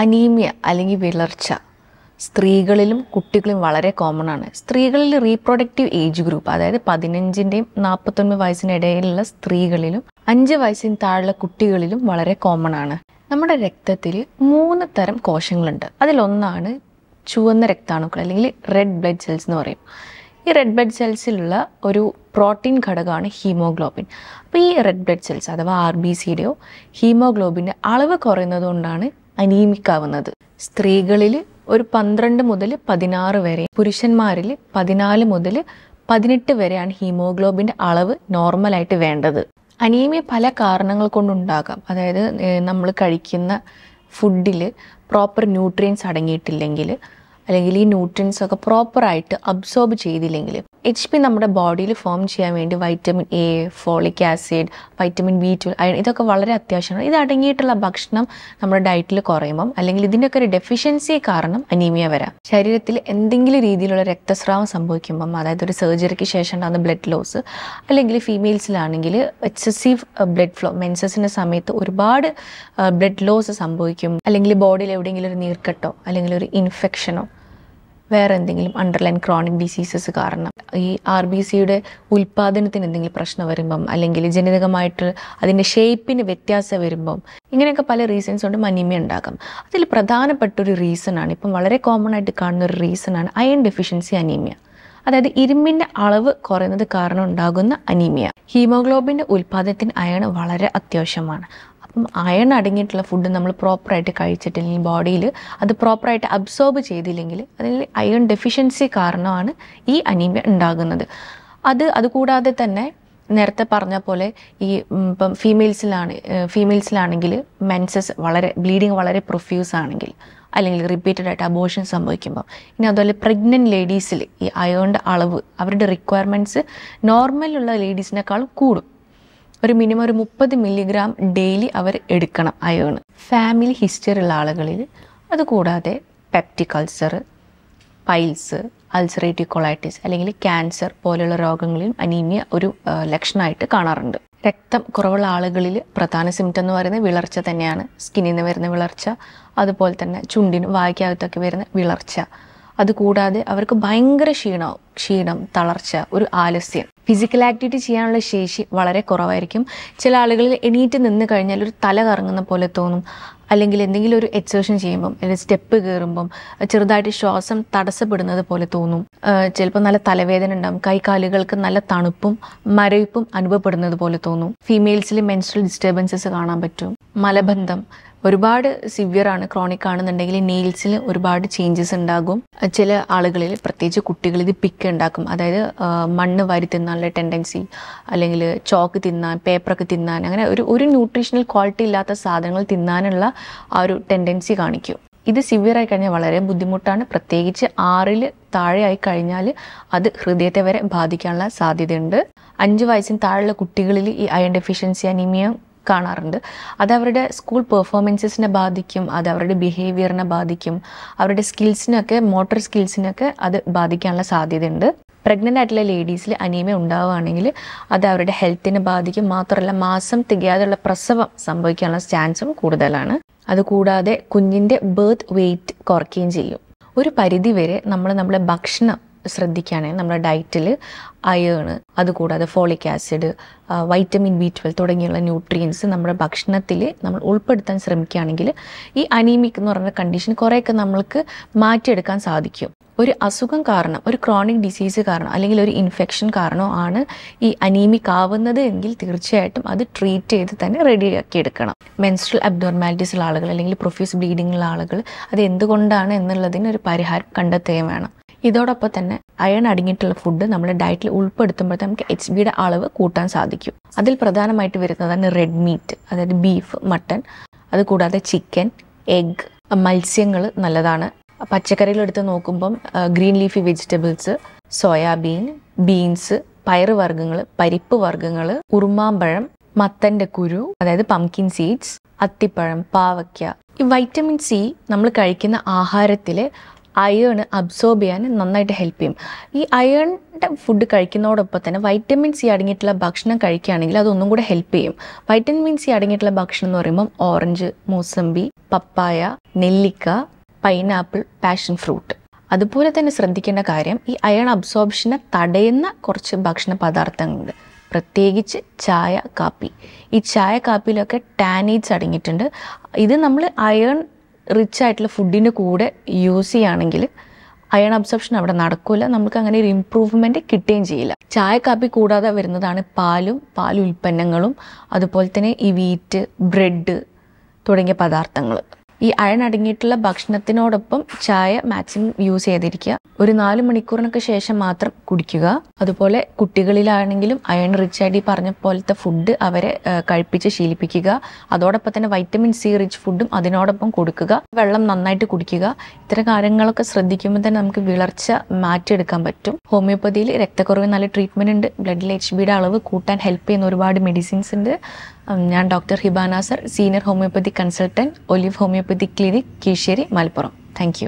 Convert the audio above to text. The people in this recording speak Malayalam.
അനീമിയ അല്ലെങ്കിൽ വിളർച്ച സ്ത്രീകളിലും കുട്ടികളിലും വളരെ കോമൺ ആണ് സ്ത്രീകളിൽ റീപ്രൊഡക്റ്റീവ് ഏജ് ഗ്രൂപ്പ് അതായത് പതിനഞ്ചിൻ്റെയും നാൽപ്പത്തൊൻപത് വയസ്സിനിടയിലുള്ള സ്ത്രീകളിലും അഞ്ച് വയസ്സിന് താഴെയുള്ള കുട്ടികളിലും വളരെ കോമൺ ആണ് നമ്മുടെ രക്തത്തിൽ മൂന്ന് തരം കോശങ്ങളുണ്ട് അതിലൊന്നാണ് ചുവന്ന രക്താണുക്കൾ അല്ലെങ്കിൽ റെഡ് ബ്ലഡ് സെൽസ് എന്ന് പറയും ഈ റെഡ് ബ്ലഡ് സെൽസിലുള്ള ഒരു പ്രോട്ടീൻ ഘടകമാണ് ഹീമോഗ്ലോബിൻ അപ്പോൾ ഈ റെഡ് ബ്ലഡ് സെൽസ് അഥവാ ആർ ബി സിയുടെയോ ഹീമോഗ്ലോബിൻ്റെ അളവ് കുറയുന്നത് കൊണ്ടാണ് അനീമിക്കാവുന്നത് സ്ത്രീകളിൽ ഒരു പന്ത്രണ്ട് മുതൽ പതിനാറ് വരെ പുരുഷന്മാരിൽ പതിനാല് മുതൽ പതിനെട്ട് വരെയാണ് ഹീമോഗ്ലോബിൻ്റെ അളവ് നോർമലായിട്ട് വേണ്ടത് അനീമിയ പല കാരണങ്ങൾ കൊണ്ടുണ്ടാകാം അതായത് നമ്മൾ കഴിക്കുന്ന ഫുഡിൽ പ്രോപ്പർ ന്യൂട്രിയൻസ് അടങ്ങിയിട്ടില്ലെങ്കിൽ അല്ലെങ്കിൽ ഈ ന്യൂട്രിയൻസ് ഒക്കെ പ്രോപ്പറായിട്ട് അബ്സോർബ് ചെയ്തില്ലെങ്കിൽ എച്ച് പി നമ്മുടെ ബോഡിയിൽ ഫോം ചെയ്യാൻ വേണ്ടി vitamin A folic acid vitamin B two iron ഇതൊക്കെ വളരെ അത്യാവശ്യമാണ് ഇത് അടങ്ങിയിട്ടുള്ള ഭക്ഷണം നമ്മുടെ ഡയറ്റിൽ കുറയുമ്പം അല്ലെങ്കിൽ ഇതിൻ്റെയൊക്കെ ഒരു ഡെഫിഷ്യൻസി കാരണം അനീമിയ വരാം ശരീരത്തിൽ എന്തെങ്കിലും രീതിയിലുള്ള രക്തസ്രാവം സംഭവിക്കുമ്പം അതായത് ഒരു സർജറിക്ക് ശേഷം ഉണ്ടാകുന്ന ബ്ലഡ് ലോസ് അല്ലെങ്കിൽ ഫീമെയിൽസിലാണെങ്കിൽ എക്സസീവ് ബ്ലഡ് ഫ്ലോ മെൻസസിൻ്റെ സമയത്ത് ഒരുപാട് ബ്ലഡ് uh, ലോസ് സംഭവിക്കും അല്ലെങ്കിൽ ബോഡിയിൽ എവിടെയെങ്കിലും ഒരു നീർക്കെട്ടോ അല്ലെങ്കിൽ ഒരു ഇൻഫെക്ഷനോ വേറെ എന്തെങ്കിലും അണ്ടർലൈൻ ക്രോണിക് ഡിസീസസ് കാരണം ഈ ആർ ബി സിയുടെ ഉൽപ്പാദനത്തിന് എന്തെങ്കിലും പ്രശ്നം വരുമ്പം അല്ലെങ്കിൽ ജനിതകമായിട്ട് അതിൻ്റെ ഷേപ്പിന് വ്യത്യാസം വരുമ്പം ഇങ്ങനെയൊക്കെ പല റീസൺസ് കൊണ്ട് മനിമ ഉണ്ടാകും അതിൽ പ്രധാനപ്പെട്ട ഒരു റീസണാണ് ഇപ്പം വളരെ കോമൺ ആയിട്ട് കാണുന്ന ഒരു റീസണാണ് അയൺ ഡെഫിഷ്യൻസി അനീമിയ അതായത് ഇരുമ്പിൻ്റെ അളവ് കുറയുന്നത് കാരണം ഉണ്ടാകുന്ന അനീമിയ ഹീമോഗ്ലോബിൻ്റെ ഉൽപ്പാദനത്തിന് അയൺ വളരെ അത്യാവശ്യമാണ് അപ്പം അയൺ അടങ്ങിയിട്ടുള്ള ഫുഡ് നമ്മൾ പ്രോപ്പറായിട്ട് കഴിച്ചിട്ടില്ലെങ്കിൽ ബോഡിയിൽ അത് പ്രോപ്പറായിട്ട് അബ്സോർബ് ചെയ്തില്ലെങ്കിൽ അതിൽ അയൺ ഡെഫിഷ്യൻസി കാരണമാണ് ഈ അനീമിയ ഉണ്ടാകുന്നത് അത് അതുകൂടാതെ തന്നെ നേരത്തെ പറഞ്ഞ പോലെ ഈ ഇപ്പം ഫീമെയിൽസിലാണ് ഫീമെയിൽസിലാണെങ്കിൽ മെൻസസ് വളരെ ബ്ലീഡിങ് വളരെ പ്രൊഫ്യൂസ് ആണെങ്കിൽ അല്ലെങ്കിൽ റിപ്പീറ്റഡ് ആയിട്ട് അബോഷൻ സംഭവിക്കുമ്പോൾ ഇനി അതുപോലെ പ്രഗ്നൻറ്റ് ലേഡീസിൽ ഈ അയോണിൻ്റെ അളവ് അവരുടെ റിക്വയർമെൻറ്റ്സ് നോർമലുള്ള ലേഡീസിനേക്കാളും കൂടും ഒരു മിനിമം ഒരു മുപ്പത് മില്ലിഗ്രാം ഡെയിലി അവർ എടുക്കണം അയേൺ ഫാമിലി ഹിസ്റ്ററി ഉള്ള ആളുകളിൽ അതുകൂടാതെ peptic ulcer piles ulcerative colitis അല്ലെങ്കിൽ ക്യാൻസർ പോലെയുള്ള രോഗങ്ങളിൽ അനീമിയ ഒരു ലക്ഷണമായിട്ട് കാണാറുണ്ട് രക്തം കുറവുള്ള ആളുകളിൽ പ്രധാന സിംറ്റം എന്ന് പറയുന്നത് വിളർച്ച തന്നെയാണ് സ്കിന്നിൽ നിന്ന് വരുന്ന വിളർച്ച അതുപോലെ തന്നെ ചുണ്ടിനും വായിക്കകത്തൊക്കെ വരുന്ന വിളർച്ച അതുകൂടാതെ അവർക്ക് ഭയങ്കര ക്ഷീണം ക്ഷീണം തളർച്ച ഒരു ആലസ്യം ഫിസിക്കൽ ആക്ടിവിറ്റി ചെയ്യാനുള്ള ശേഷി വളരെ കുറവായിരിക്കും ചില ആളുകളിൽ എണീറ്റ് നിന്ന് കഴിഞ്ഞാൽ ഒരു തല കറങ്ങുന്ന പോലെ തോന്നും അല്ലെങ്കിൽ എന്തെങ്കിലും ഒരു എക്സേഷൻ ചെയ്യുമ്പം അല്ലെങ്കിൽ സ്റ്റെപ്പ് കയറുമ്പം ചെറുതായിട്ട് ശ്വാസം തടസ്സപ്പെടുന്നത് പോലെ തോന്നും ചിലപ്പോൾ നല്ല തലവേദന ഉണ്ടാകും കൈകാലുകൾക്ക് നല്ല തണുപ്പും മരവിപ്പും അനുഭവപ്പെടുന്നത് പോലെ തോന്നും ഫീമെയിൽസിൽ മെൻസ്ട്രൽ ഡിസ്റ്റർബൻസസ് കാണാൻ പറ്റും മലബന്ധം ഒരുപാട് സിവിയറാണ് ആണ് ക്രോണിക് ആണെന്നുണ്ടെങ്കിൽ നെയിൽസിൽ ഒരുപാട് ചേഞ്ചസ് ഉണ്ടാകും ചില ആളുകളിൽ പ്രത്യേകിച്ച് കുട്ടികൾ ഇത് പിക്ക് ഉണ്ടാക്കും അതായത് മണ്ണ് വാരി തിന്നാനുള്ള ടെൻഡൻസി അല്ലെങ്കിൽ ചോക്ക് തിന്നാൻ പേപ്പറൊക്കെ തിന്നാൻ അങ്ങനെ ഒരു ഒരു ന്യൂട്രീഷണൽ ക്വാളിറ്റി ഇല്ലാത്ത സാധനങ്ങൾ തിന്നാനുള്ള ആ ഒരു ടെൻഡൻസി കാണിക്കും ഇത് സിവിയർ ആയി കഴിഞ്ഞാൽ വളരെ ബുദ്ധിമുട്ടാണ് പ്രത്യേകിച്ച് ആറിൽ താഴെ ആയി കഴിഞ്ഞാൽ അത് ഹൃദയത്തെ വരെ ബാധിക്കാനുള്ള സാധ്യതയുണ്ട് അഞ്ച് വയസ്സിന് താഴെയുള്ള കുട്ടികളിൽ ഈ അയൺ ഡെഫിഷ്യൻസി അനീമിയ കാണാറുണ്ട് അത് അവരുടെ സ്കൂൾ പെർഫോമൻസസിനെ ബാധിക്കും അത് അവരുടെ ബിഹേവിയറിനെ ബാധിക്കും അവരുടെ സ്കിൽസിനൊക്കെ മോട്ടോർ സ്കിൽസിനൊക്കെ അത് ബാധിക്കാനുള്ള സാധ്യതയുണ്ട് പ്രഗ്നൻ്റ് ആയിട്ടുള്ള ലേഡീസിൽ അനീമ ഉണ്ടാവുകയാണെങ്കിൽ അത് അവരുടെ ഹെൽത്തിനെ ബാധിക്കും മാത്രമല്ല മാസം തികയാതെയുള്ള പ്രസവം സംഭവിക്കാനുള്ള ചാൻസും കൂടുതലാണ് അതുകൂടാതെ കുഞ്ഞിൻ്റെ ബേർത്ത് വെയിറ്റ് കുറയ്ക്കുകയും ചെയ്യും ഒരു പരിധിവരെ നമ്മൾ നമ്മുടെ ഭക്ഷണം ശ്രദ്ധിക്കുകയാണെങ്കിൽ നമ്മുടെ ഡയറ്റിൽ അയേൺ അതുകൂടാതെ folic acid vitamin B twelve തുടങ്ങിയുള്ള ന്യൂട്രിയൻസ് നമ്മുടെ ഭക്ഷണത്തിൽ നമ്മൾ ഉൾപ്പെടുത്താൻ ശ്രമിക്കുകയാണെങ്കിൽ ഈ അനീമിക് എന്ന് പറയുന്ന കണ്ടീഷൻ കുറേയൊക്കെ നമ്മൾക്ക് മാറ്റിയെടുക്കാൻ സാധിക്കും ഒരു അസുഖം കാരണം ഒരു ക്രോണിക് ഡിസീസ് കാരണം അല്ലെങ്കിൽ ഒരു ഇൻഫെക്ഷൻ കാരണോ ആണ് ഈ അനീമിക് ആവുന്നത് എങ്കിൽ തീർച്ചയായിട്ടും അത് ട്രീറ്റ് ചെയ്ത് തന്നെ റെഡിയാക്കി എടുക്കണം മെൻസ്ട്രൽ അബ്നോർമാലിറ്റീസ് ഉള്ള ആളുകൾ അല്ലെങ്കിൽ പ്രൊഫ്യൂസ് ബ്ലീഡിംഗ് ഉള്ള ആളുകൾ അത് എന്തുകൊണ്ടാണ് എന്നുള്ളതിന് ഒരു പരിഹാരം കണ്ടെത്തുകയും വേണം ഇതോടൊപ്പം തന്നെ അയൺ അടങ്ങിയിട്ടുള്ള ഫുഡ് നമ്മുടെ ഡയറ്റിൽ ഉൾപ്പെടുത്തുമ്പോഴത്തെ നമുക്ക് എച്ച് ബിയുടെ അളവ് കൂട്ടാൻ സാധിക്കും അതിൽ പ്രധാനമായിട്ട് വരുന്നതാണ് റെഡ് മീറ്റ് അതായത് ബീഫ് മട്ടൺ അതുകൂടാതെ ചിക്കൻ എഗ് മത്സ്യങ്ങൾ നല്ലതാണ് പച്ചക്കറികളെടുത്ത് നോക്കുമ്പം green leafy vegetables soyabean beans പയറുവർഗ്ഗങ്ങൾ പരിപ്പ് വർഗ്ഗങ്ങൾ ഉറുമാമ്പഴം മത്തൻ്റെ കുരു അതായത് പംകിൻ സീഡ്സ് അത്തിപ്പഴം പാവയ്ക്ക ഈ വൈറ്റമിൻ സി നമ്മൾ കഴിക്കുന്ന ആഹാരത്തിലെ അയേൺ അബ്സോർബ് ചെയ്യാൻ നന്നായിട്ട് ഹെൽപ്പ് ചെയ്യും ഈ അയേണിൻ്റെ ഫുഡ് കഴിക്കുന്നതോടൊപ്പം തന്നെ വൈറ്റമിൻ സി അടങ്ങിയിട്ടുള്ള ഭക്ഷണം കഴിക്കുകയാണെങ്കിൽ അതൊന്നും കൂടെ ഹെൽപ്പ് ചെയ്യും വൈറ്റമിൻ സി അടങ്ങിയിട്ടുള്ള ഭക്ഷണം എന്ന് പറയുമ്പം ഓറഞ്ച് മൂസമ്പി പപ്പായ നെല്ലിക്ക പൈനാപ്പിൾ പാഷൻ ഫ്രൂട്ട് അതുപോലെ തന്നെ ശ്രദ്ധിക്കേണ്ട കാര്യം ഈ അയൺ അബ്സോർപ്ഷനെ തടയുന്ന കുറച്ച് ഭക്ഷണ പദാർത്ഥങ്ങളുണ്ട് പ്രത്യേകിച്ച് ചായ കാപ്പി ഈ ചായ കാപ്പിയിലൊക്കെ ടാനേജ് അടങ്ങിയിട്ടുണ്ട് ഇത് നമ്മൾ അയൺ റിച്ച് ആയിട്ടുള്ള ഫുഡിൻ്റെ കൂടെ യൂസ് ചെയ്യുകയാണെങ്കിൽ അയൺ അബ്സപ്ഷൻ അവിടെ നടക്കില്ല നമുക്ക് അങ്ങനെ ഒരു ഇമ്പ്രൂവ്മെൻ്റ് കിട്ടുകയും ചെയ്യില്ല ചായ കാപ്പി കൂടാതെ വരുന്നതാണ് പാലും പാൽ ഉൽപ്പന്നങ്ങളും അതുപോലെ തന്നെ ഈ വീറ്റ് ബ്രെഡ് തുടങ്ങിയ പദാർത്ഥങ്ങൾ ഈ അയൺ അടങ്ങിയിട്ടുള്ള ഭക്ഷണത്തിനോടൊപ്പം ചായ മാക്സിമം യൂസ് ചെയ്തിരിക്കുക ഒരു നാല് മണിക്കൂറിനൊക്കെ ശേഷം മാത്രം കുടിക്കുക അതുപോലെ കുട്ടികളിലാണെങ്കിലും അയൺ റിച്ച് ആയിട്ട് ഈ പറഞ്ഞ പോലത്തെ ഫുഡ് അവരെ കഴിപ്പിച്ച് ശീലിപ്പിക്കുക അതോടൊപ്പം തന്നെ വൈറ്റമിൻ സി റിച്ച് ഫുഡും അതിനോടൊപ്പം കൊടുക്കുക വെള്ളം നന്നായിട്ട് കുടിക്കുക ഇത്തരം കാര്യങ്ങളൊക്കെ ശ്രദ്ധിക്കുമ്പോൾ തന്നെ നമുക്ക് വിളർച്ച മാറ്റിയെടുക്കാൻ പറ്റും ഹോമിയോപ്പതിയിൽ രക്തക്കുറവ് നല്ല ട്രീറ്റ്മെന്റ് ഉണ്ട് ബ്ലഡിൽ എച്ച് ബിയുടെ അളവ് കൂട്ടാൻ ഹെൽപ്പ് ചെയ്യുന്ന ഒരുപാട് മെഡിസിൻസ് ഉണ്ട് ഞാൻ doctor ഹിബാനാസർ senior homeopathy consultant olive homeopathy clinic Keeshery Malappuram thank